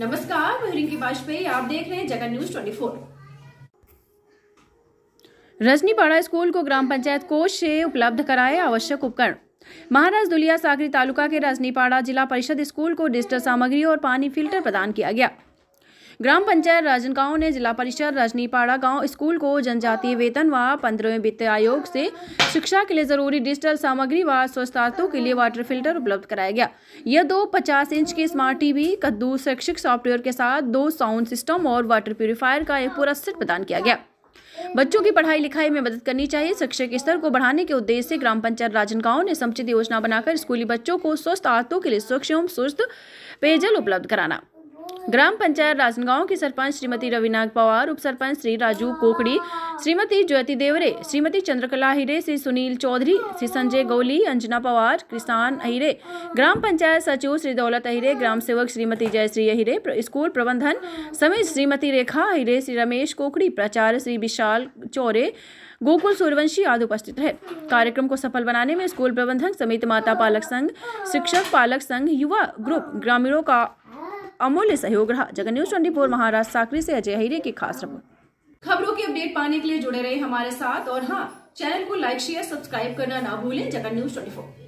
नमस्कार मैं रिंकी वाजपेयी आप देख रहे हैं जगह न्यूज 24 रजनीपाड़ा स्कूल को ग्राम पंचायत कोष से उपलब्ध कराए आवश्यक उपकरण महाराज दुलिया सागरी तालुका के रजनीपाड़ा जिला परिषद स्कूल को डिजिटल सामग्री और पानी फिल्टर प्रदान किया गया ग्राम पंचायत राजनगांव ने जिला परिषद रजनीपाड़ा गांव स्कूल को जनजातीय वेतन व पंद्रहवें वित्त आयोग से शिक्षा के लिए जरूरी डिजिटल सामग्री व स्वस्थार्थों के लिए वाटर फिल्टर उपलब्ध कराया गया यह दो पचास इंच के स्मार्ट टीवी कद्दू शैक्षिक सॉफ्टवेयर के साथ दो साउंड सिस्टम और वाटर प्योरीफायर का एक पूरा सेट प्रदान किया गया बच्चों की पढ़ाई लिखाई में मदद करनी चाहिए शिक्षा स्तर को बढ़ाने के उद्देश्य से ग्राम पंचायत राजनगांव ने समुचित योजना बनाकर स्कूली बच्चों को स्वस्थ आदतों के लिए स्वच्छ एवं स्वस्थ पेयजल उपलब्ध कराना ग्राम पंचायत राजनगांव की सरपंच श्रीमती रविनाग पवार उप सरपंच श्री राजू कोकड़ी श्रीमती ज्योति देवरे श्रीमती चंद्रकला हिरे श्री सुनील चौधरी श्री संजय गौली अंजना पवार किसान अहिरे ग्राम पंचायत सचिव श्री दौलत अहिरे ग्राम सेवक श्रीमती जयश्री अहिरे स्कूल प्रबंधन समेत श्रीमती रेखा अहिरे श्री रमेश कोकड़ी प्राचार्य श्री विशाल चौरे गोकुल सूर्यवंशी आदि उपस्थित रहे कार्यक्रम को सफल बनाने में स्कूल प्रबंधन समिति माता पालक संघ शिक्षक पालक संघ युवा ग्रुप ग्रामीणों का अमूल्य सहयोग रहा जगन न्यूज ट्वेंटी महाराज साकरी से अजय हिरे की खास रिपोर्ट खबरों की अपडेट पाने के लिए जुड़े रहे हमारे साथ और हाँ चैनल को लाइक शेयर सब्सक्राइब करना ना भूलें जगन न्यूज ट्वेंटी